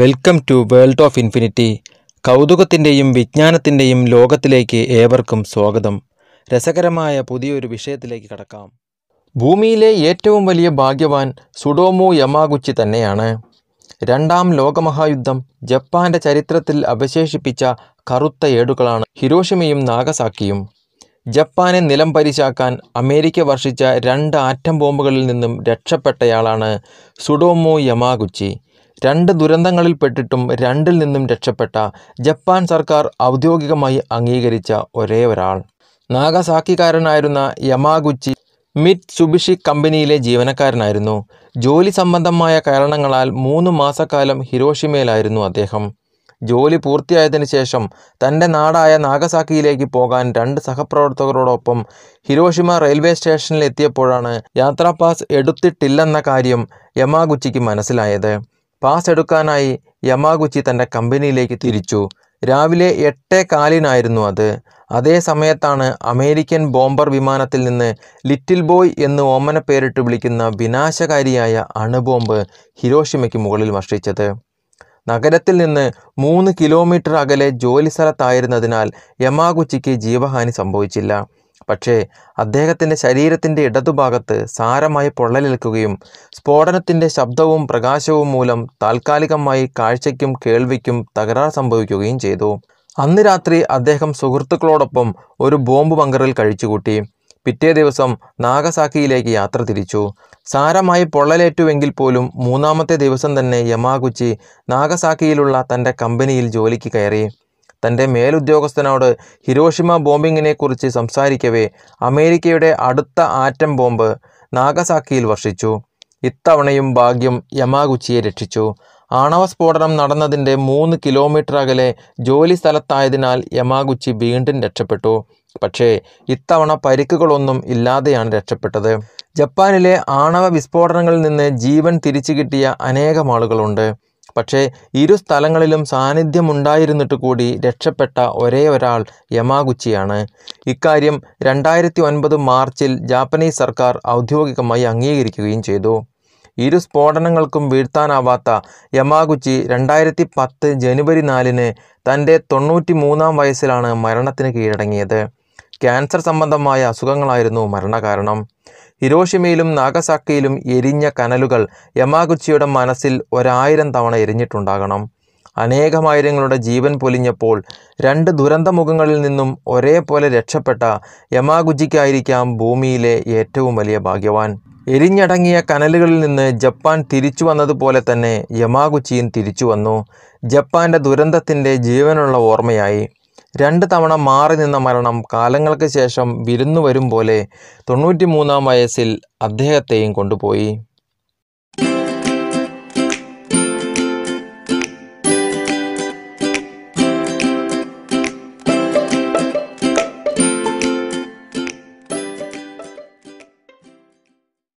welcome to world of infinity കൗതുകത്തിൻ്റെയും വിജ്ഞാനത്തിൻ്റെയും ലോകത്തിലേക്ക് ഏവർക്കും സ്വാഗതം രസകരമായ പുതിയൊരു വിഷയത്തിലേക്ക് കടക്കാം ഭൂമിയിലെ ഏറ്റവും വലിയ ഭാഗ്യവാൻ സുഡോമു യമാഗുച്ചി തന്നെയാണ് രണ്ടാം ലോകമഹായുദ്ധം ജപ്പാന്റെ ചരിത്രത്തിൽ അവശേഷിപ്പിച്ച കറുത്ത ഏടുകളാണ് ഹിരോഷിമയും നാഗസാക്കിയും ജപ്പാനെ നിലം പരിശാക്കാൻ അമേരിക്ക വർഷിച്ച രണ്ട് ആറ്റം ബോംബുകളിൽ നിന്നും രക്ഷപ്പെട്ടയാളാണ് സുഡോമു യമാഗുച്ചി രണ്ട് ദുരന്തങ്ങളിൽപ്പെട്ടിട്ടും രണ്ടിൽ നിന്നും രക്ഷപ്പെട്ട ജപ്പാൻ സർക്കാർ ഔദ്യോഗികമായി അംഗീകരിച്ച ഒരേ ഒരാൾ നാഗസാക്കിക്കാരനായിരുന്ന യമാഗുച്ചി മിറ്റ് സുബിഷി കമ്പനിയിലെ ജീവനക്കാരനായിരുന്നു ജോലി സംബന്ധമായ കാരണങ്ങളാൽ മൂന്ന് മാസക്കാലം ഹിരോഷിമയിലായിരുന്നു അദ്ദേഹം ജോലി പൂർത്തിയായതിനു ശേഷം തൻ്റെ നാടായ നാഗസാക്കിയിലേക്ക് പോകാൻ രണ്ട് സഹപ്രവർത്തകരോടൊപ്പം ഹിരോഷിമ റെയിൽവേ സ്റ്റേഷനിൽ എത്തിയപ്പോഴാണ് യാത്രാ പാസ് എടുത്തിട്ടില്ലെന്ന കാര്യം യമാഗുച്ചിക്ക് മനസ്സിലായത് പാസ് എടുക്കാനായി യമാഗുച്ചി തൻ്റെ കമ്പനിയിലേക്ക് തിരിച്ചു രാവിലെ എട്ട് കാലിനായിരുന്നു അത് അതേ സമയത്താണ് അമേരിക്കൻ ബോംബർ വിമാനത്തിൽ നിന്ന് ലിറ്റിൽ ബോയ് എന്ന് ഓമന പേരിട്ട് വിളിക്കുന്ന വിനാശകാരിയായ അണുബോംബ് ഹിരോഷിമയ്ക്ക് മുകളിൽ വർഷിച്ചത് നഗരത്തിൽ നിന്ന് മൂന്ന് കിലോമീറ്റർ അകലെ ജോലി സ്ഥലത്തായിരുന്നതിനാൽ യമാഗുച്ചിക്ക് ജീവഹാനി സംഭവിച്ചില്ല പക്ഷേ അദ്ദേഹത്തിൻ്റെ ശരീരത്തിൻ്റെ ഇടതുഭാഗത്ത് സാരമായി പൊള്ളലേൽക്കുകയും സ്ഫോടനത്തിൻ്റെ ശബ്ദവും പ്രകാശവും മൂലം താൽക്കാലികമായി കാഴ്ചയ്ക്കും കേൾവിക്കും തകരാർ സംഭവിക്കുകയും ചെയ്തു അന്ന് രാത്രി അദ്ദേഹം സുഹൃത്തുക്കളോടൊപ്പം ഒരു ബോംബ് ബങ്കറിൽ കഴിച്ചുകൂട്ടി പിറ്റേ ദിവസം നാഗസാക്കിയിലേക്ക് യാത്ര തിരിച്ചു സാരമായി പൊള്ളലേറ്റുവെങ്കിൽ പോലും മൂന്നാമത്തെ ദിവസം തന്നെ യമാഗുച്ചി നാഗസാക്കിയിലുള്ള തൻ്റെ കമ്പനിയിൽ ജോലിക്ക് കയറി തൻ്റെ മേലുദ്യോഗസ്ഥനോട് ഹിരോഷിമ ബോംബിങ്ങിനെക്കുറിച്ച് സംസാരിക്കവേ അമേരിക്കയുടെ അടുത്ത ആറ്റം ബോംബ് നാഗസാക്കിയിൽ വർഷിച്ചു ഇത്തവണയും ഭാഗ്യം യമാഗുച്ചിയെ രക്ഷിച്ചു ആണവ സ്ഫോടനം നടന്നതിൻ്റെ മൂന്ന് കിലോമീറ്റർ അകലെ ജോലി സ്ഥലത്തായതിനാൽ യമാഗുച്ചി വീണ്ടും രക്ഷപ്പെട്ടു പക്ഷേ ഇത്തവണ പരിക്കുകളൊന്നും ഇല്ലാതെയാണ് രക്ഷപ്പെട്ടത് ജപ്പാനിലെ ആണവ വിസ്ഫോടനങ്ങളിൽ നിന്ന് ജീവൻ തിരിച്ചു കിട്ടിയ അനേകം ആളുകളുണ്ട് പക്ഷേ ഇരു സ്ഥലങ്ങളിലും സാന്നിധ്യമുണ്ടായിരുന്നിട്ട് കൂടി രക്ഷപ്പെട്ട ഒരേ ഒരാൾ യമാഗുച്ചിയാണ് ഇക്കാര്യം രണ്ടായിരത്തി ഒൻപത് മാർച്ചിൽ ജാപ്പനീസ് സർക്കാർ ഔദ്യോഗികമായി അംഗീകരിക്കുകയും ചെയ്തു ഇരു സ്ഫോടനങ്ങൾക്കും വീഴ്ത്താനാവാത്ത യമാഗുച്ചി രണ്ടായിരത്തി പത്ത് ജനുവരി നാലിന് തൻ്റെ തൊണ്ണൂറ്റി മൂന്നാം വയസ്സിലാണ് മരണത്തിന് കീഴടങ്ങിയത് ക്യാൻസർ സംബന്ധമായ അസുഖങ്ങളായിരുന്നു മരണകാരണം ഹിരോഷിമയിലും നാഗസാക്കിയിലും എരിഞ്ഞ കനലുകൾ യമാഗുച്ചിയുടെ മനസ്സിൽ ഒരായിരം തവണ എരിഞ്ഞിട്ടുണ്ടാകണം അനേകമായിരങ്ങളുടെ ജീവൻ പൊലിഞ്ഞപ്പോൾ രണ്ട് ദുരന്തമുഖങ്ങളിൽ നിന്നും ഒരേപോലെ രക്ഷപ്പെട്ട യമാഗുജിക്കായിരിക്കാം ഭൂമിയിലെ ഏറ്റവും വലിയ ഭാഗ്യവാൻ എരിഞ്ഞടങ്ങിയ കനലുകളിൽ നിന്ന് ജപ്പാൻ തിരിച്ചു വന്നതുപോലെ തന്നെ യമാഗുച്ചിയും തിരിച്ചു വന്നു ജപ്പാൻ്റെ ദുരന്തത്തിൻ്റെ ജീവനുള്ള ഓർമ്മയായി രണ്ട് തവണ മാറി നിന്ന മരണം കാലങ്ങൾക്ക് ശേഷം വിരുന്നു വരും പോലെ തൊണ്ണൂറ്റി മൂന്നാം വയസ്സിൽ അദ്ദേഹത്തെയും കൊണ്ടുപോയി